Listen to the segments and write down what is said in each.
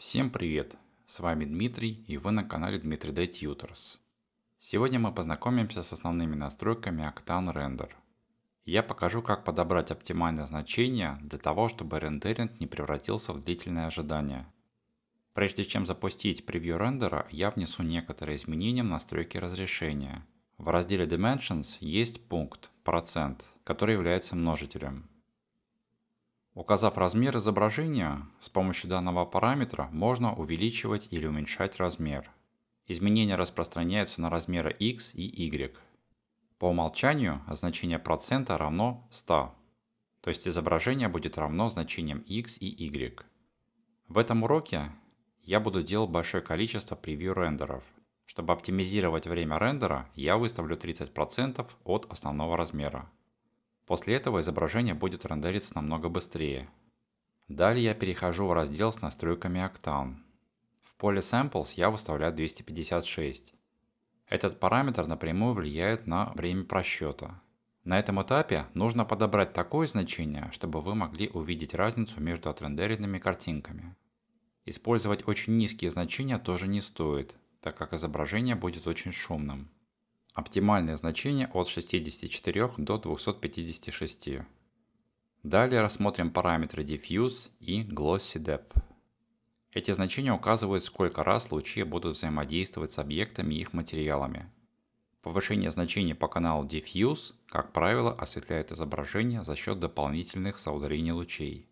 Всем привет! С вами Дмитрий и вы на канале Дмитрий Day Tutors. Сегодня мы познакомимся с основными настройками Octane Render. Я покажу, как подобрать оптимальное значение для того, чтобы рендеринг не превратился в длительное ожидание. Прежде чем запустить превью рендера, я внесу некоторые изменения в настройки разрешения. В разделе Dimensions есть пункт «Процент», который является множителем. Указав размер изображения, с помощью данного параметра можно увеличивать или уменьшать размер. Изменения распространяются на размеры x и y. По умолчанию значение процента равно 100, то есть изображение будет равно значениям x и y. В этом уроке я буду делать большое количество превью рендеров. Чтобы оптимизировать время рендера, я выставлю 30% от основного размера. После этого изображение будет рендериться намного быстрее. Далее я перехожу в раздел с настройками Octane. В поле Samples я выставляю 256. Этот параметр напрямую влияет на время просчета. На этом этапе нужно подобрать такое значение, чтобы вы могли увидеть разницу между отрендеренными картинками. Использовать очень низкие значения тоже не стоит, так как изображение будет очень шумным. Оптимальное значение от 64 до 256. Далее рассмотрим параметры diffuse и glossy depth. Эти значения указывают, сколько раз лучи будут взаимодействовать с объектами и их материалами. Повышение значения по каналу Diffuse, как правило, осветляет изображение за счет дополнительных соударений лучей.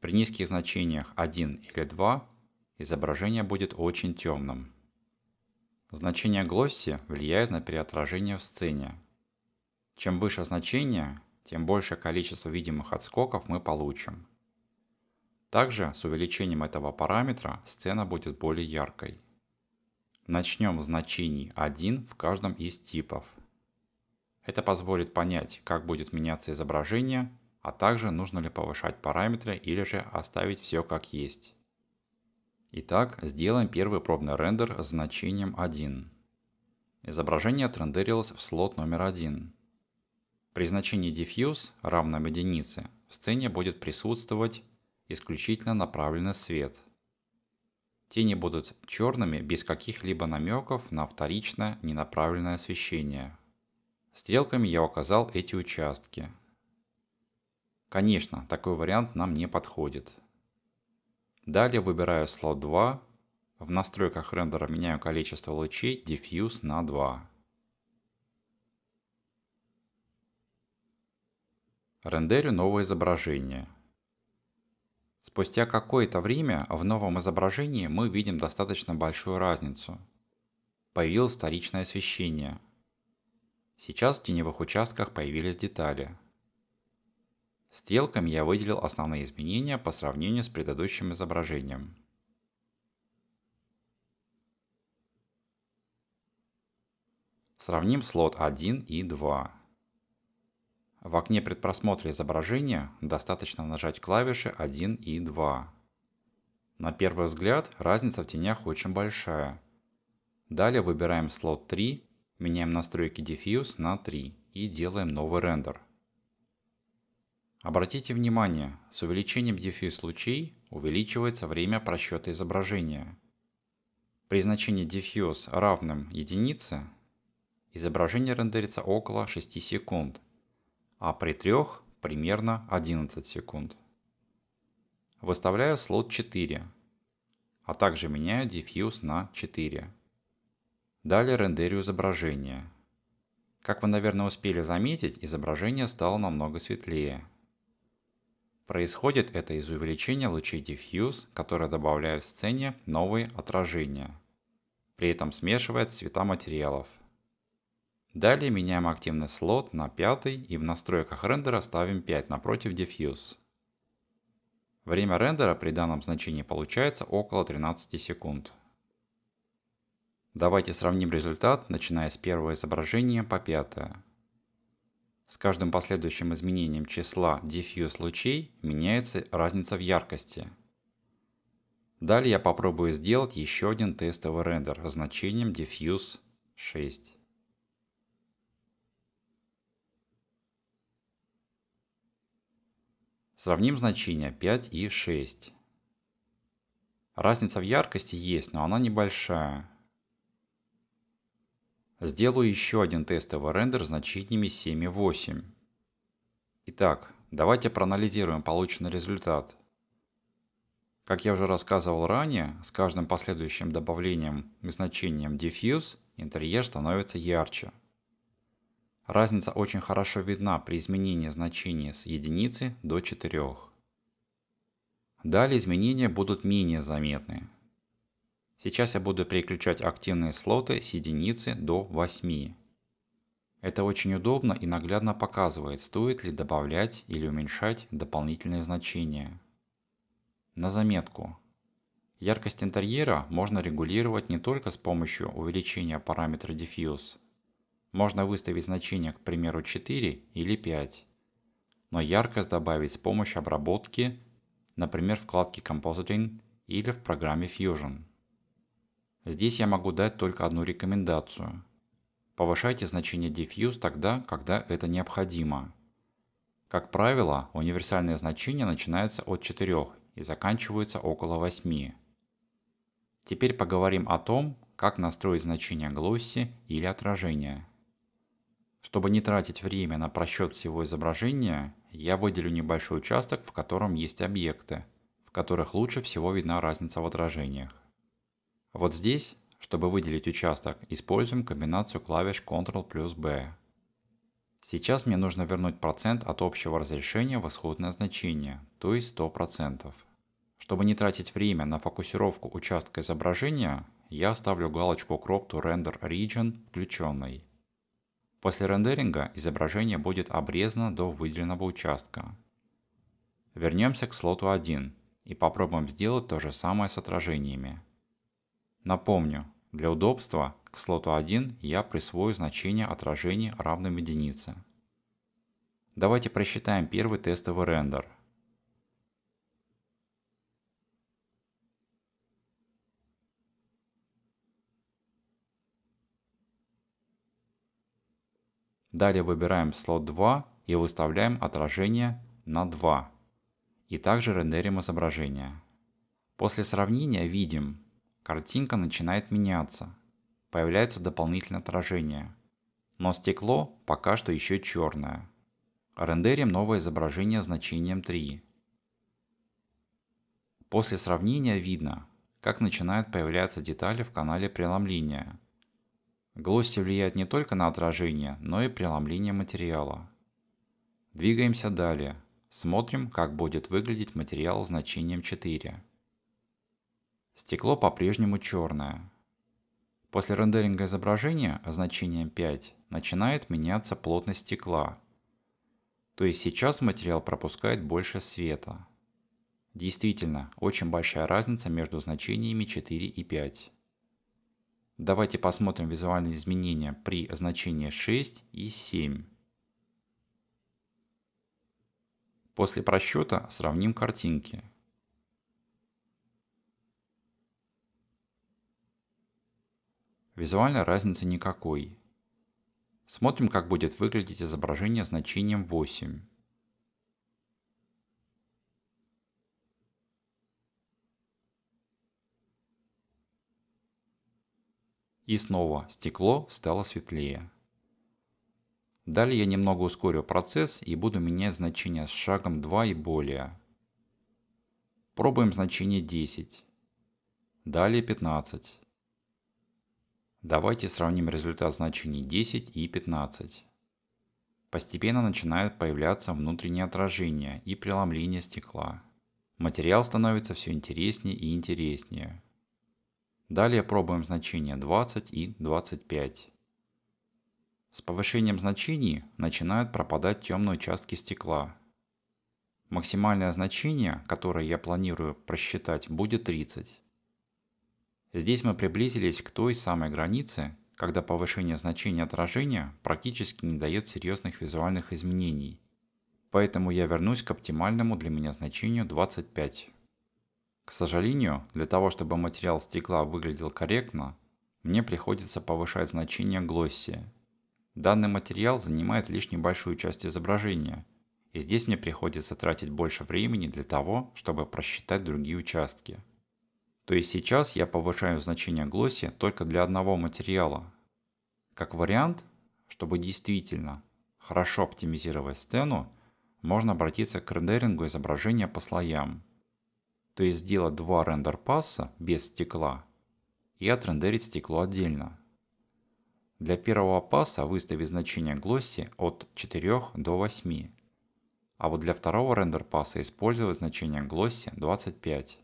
При низких значениях 1 или 2 изображение будет очень темным. Значение глосси влияет на переотражение в сцене. Чем выше значение, тем большее количество видимых отскоков мы получим. Также с увеличением этого параметра сцена будет более яркой. Начнем с значений 1 в каждом из типов. Это позволит понять, как будет меняться изображение, а также нужно ли повышать параметры или же оставить все как есть. Итак, сделаем первый пробный рендер с значением 1. Изображение отрендерилось в слот номер 1. При значении diffuse, равном единице, в сцене будет присутствовать исключительно направленный свет. Тени будут черными без каких-либо намеков на вторичное ненаправленное освещение. Стрелками я указал эти участки. Конечно, такой вариант нам не подходит. Далее выбираю слот 2. В настройках рендера меняю количество лучей Diffuse на 2. Рендерю новое изображение. Спустя какое-то время в новом изображении мы видим достаточно большую разницу. Появилось вторичное освещение. Сейчас в теневых участках появились детали. Стрелками я выделил основные изменения по сравнению с предыдущим изображением. Сравним слот 1 и 2. В окне предпросмотра изображения достаточно нажать клавиши 1 и 2. На первый взгляд разница в тенях очень большая. Далее выбираем слот 3, меняем настройки diffuse на 3 и делаем новый рендер. Обратите внимание, с увеличением диффьюз лучей увеличивается время просчета изображения. При значении диффьюз равным единице изображение рендерится около 6 секунд, а при 3 примерно 11 секунд. Выставляю слот 4, а также меняю диффьюз на 4. Далее рендерю изображение. Как вы, наверное, успели заметить, изображение стало намного светлее, Происходит это из увеличения лучей диффьюз, которые добавляют в сцене новые отражения. При этом смешивает цвета материалов. Далее меняем активный слот на 5 и в настройках рендера ставим 5 напротив диффьюз. Время рендера при данном значении получается около 13 секунд. Давайте сравним результат, начиная с первого изображения по пятое. С каждым последующим изменением числа diffuse лучей меняется разница в яркости. Далее я попробую сделать еще один тестовый рендер с значением diffuse 6. Сравним значения 5 и 6. Разница в яркости есть, но она небольшая, Сделаю еще один тестовый рендер значениями 7 и 8. Итак, давайте проанализируем полученный результат. Как я уже рассказывал ранее, с каждым последующим добавлением и значением Diffuse интерьер становится ярче. Разница очень хорошо видна при изменении значения с единицы до 4. Далее изменения будут менее заметны, Сейчас я буду переключать активные слоты с единицы до 8. Это очень удобно и наглядно показывает, стоит ли добавлять или уменьшать дополнительные значения. На заметку. Яркость интерьера можно регулировать не только с помощью увеличения параметра Diffuse. Можно выставить значение, к примеру, 4 или 5. Но яркость добавить с помощью обработки, например, вкладки Compositing или в программе Fusion. Здесь я могу дать только одну рекомендацию. Повышайте значение diffuse тогда, когда это необходимо. Как правило, универсальное значение начинается от 4 и заканчивается около 8. Теперь поговорим о том, как настроить значение глосси или отражения. Чтобы не тратить время на просчет всего изображения, я выделю небольшой участок, в котором есть объекты, в которых лучше всего видна разница в отражениях. Вот здесь, чтобы выделить участок, используем комбинацию клавиш Ctrl плюс B. Сейчас мне нужно вернуть процент от общего разрешения в исходное значение, то есть 100%. Чтобы не тратить время на фокусировку участка изображения, я ставлю галочку Crop to Render Region включенной. После рендеринга изображение будет обрезано до выделенного участка. Вернемся к слоту 1 и попробуем сделать то же самое с отражениями. Напомню, для удобства к слоту 1 я присвою значение отражения равным единице. Давайте просчитаем первый тестовый рендер. Далее выбираем слот 2 и выставляем отражение на 2. И также рендерим изображение. После сравнения видим, картинка начинает меняться. Появляются дополнительные отражения. Но стекло пока что еще черное. Рендерим новое изображение значением 3. После сравнения видно, как начинают появляться детали в канале преломления. Глосси влияет не только на отражение, но и преломление материала. Двигаемся далее. Смотрим, как будет выглядеть материал значением 4. Стекло по-прежнему черное. После рендеринга изображения а значением 5 начинает меняться плотность стекла. То есть сейчас материал пропускает больше света. Действительно, очень большая разница между значениями 4 и 5. Давайте посмотрим визуальные изменения при значении 6 и 7. После просчета сравним картинки. Визуально разницы никакой. Смотрим, как будет выглядеть изображение значением 8. И снова стекло стало светлее. Далее я немного ускорю процесс и буду менять значение с шагом 2 и более. Пробуем значение 10. Далее 15. Давайте сравним результат значений 10 и 15. Постепенно начинают появляться внутренние отражения и преломление стекла. Материал становится все интереснее и интереснее. Далее пробуем значения 20 и 25. С повышением значений начинают пропадать темные участки стекла. Максимальное значение, которое я планирую просчитать, будет 30. Здесь мы приблизились к той самой границе, когда повышение значения отражения практически не дает серьезных визуальных изменений. Поэтому я вернусь к оптимальному для меня значению 25. К сожалению, для того чтобы материал стекла выглядел корректно, мне приходится повышать значение глоссия. Данный материал занимает лишь небольшую часть изображения, и здесь мне приходится тратить больше времени для того, чтобы просчитать другие участки. То есть сейчас я повышаю значение глосси только для одного материала. Как вариант, чтобы действительно хорошо оптимизировать сцену, можно обратиться к рендерингу изображения по слоям. То есть сделать два рендер-пасса без стекла и отрендерить стекло отдельно. Для первого пасса выстави значение глосси от 4 до 8, а вот для второго рендер-пасса использовать значение глосси 25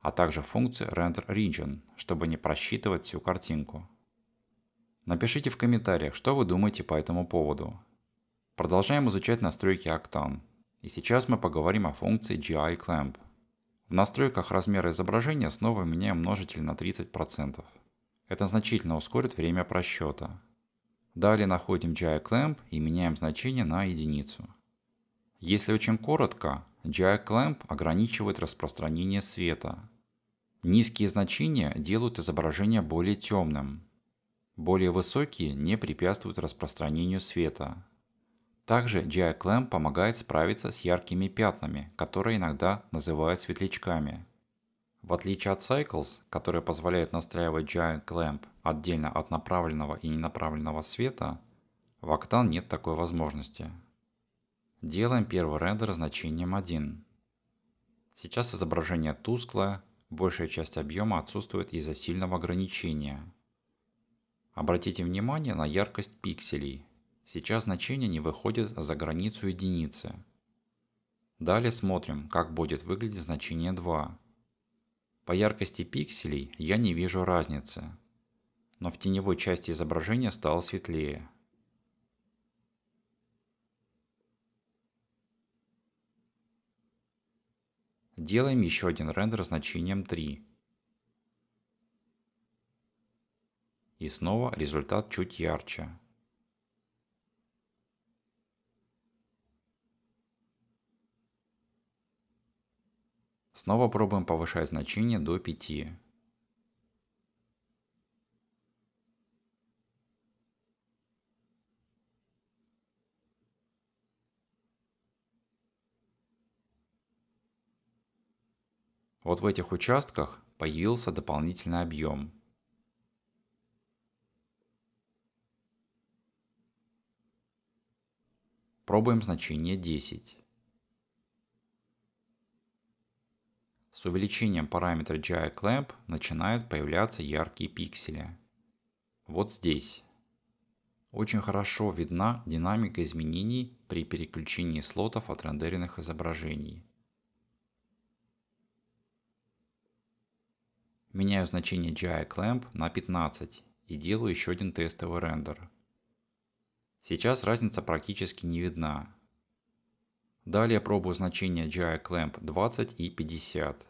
а также функции Render Region, чтобы не просчитывать всю картинку. Напишите в комментариях, что вы думаете по этому поводу. Продолжаем изучать настройки Octane. И сейчас мы поговорим о функции GI Clamp. В настройках размера изображения снова меняем множитель на 30%. Это значительно ускорит время просчета. Далее находим GI Clamp и меняем значение на единицу. Если очень коротко, GI-clamp ограничивает распространение света. Низкие значения делают изображение более темным. Более высокие не препятствуют распространению света. Также GI-clamp помогает справиться с яркими пятнами, которые иногда называют светлячками. В отличие от Cycles, который позволяет настраивать GI-clamp отдельно от направленного и ненаправленного света, в Octane нет такой возможности. Делаем первый рендер значением 1. Сейчас изображение тусклое, большая часть объема отсутствует из-за сильного ограничения. Обратите внимание на яркость пикселей. Сейчас значение не выходит за границу единицы. Далее смотрим, как будет выглядеть значение 2. По яркости пикселей я не вижу разницы, но в теневой части изображения стало светлее. Делаем еще один рендер значением 3. И снова результат чуть ярче. Снова пробуем повышать значение до 5. Вот в этих участках появился дополнительный объем. Пробуем значение 10. С увеличением параметра GI-clamp начинают появляться яркие пиксели. Вот здесь. Очень хорошо видна динамика изменений при переключении слотов от рендеренных изображений. Меняю значение GI Clamp на 15 и делаю еще один тестовый рендер. Сейчас разница практически не видна. Далее пробую значения GI Clamp 20 и 50.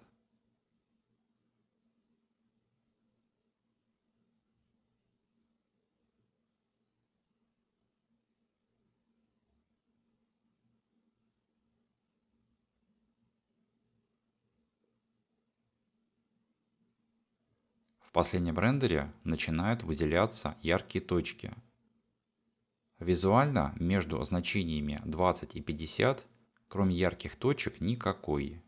В последнем рендере начинают выделяться яркие точки. Визуально между значениями 20 и 50, кроме ярких точек, никакой.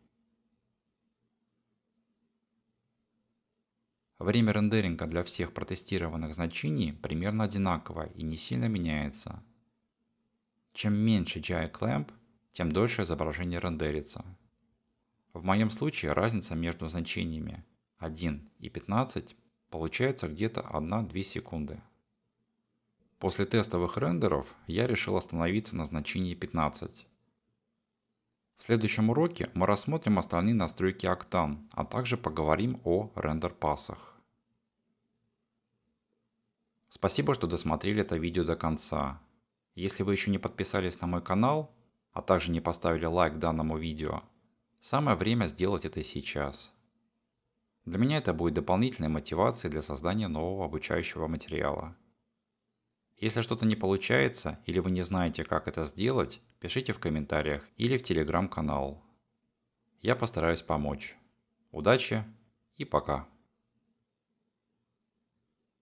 Время рендеринга для всех протестированных значений примерно одинаково и не сильно меняется. Чем меньше GI-clamp, тем дольше изображение рендерится. В моем случае разница между значениями 1 и 15 получается где-то 1-2 секунды. После тестовых рендеров я решил остановиться на значении 15. В следующем уроке мы рассмотрим остальные настройки Octane, а также поговорим о рендер-пассах. Спасибо, что досмотрели это видео до конца. Если вы еще не подписались на мой канал, а также не поставили лайк данному видео, самое время сделать это сейчас. Для меня это будет дополнительной мотивацией для создания нового обучающего материала. Если что-то не получается или вы не знаете, как это сделать, пишите в комментариях или в телеграм-канал. Я постараюсь помочь. Удачи и пока!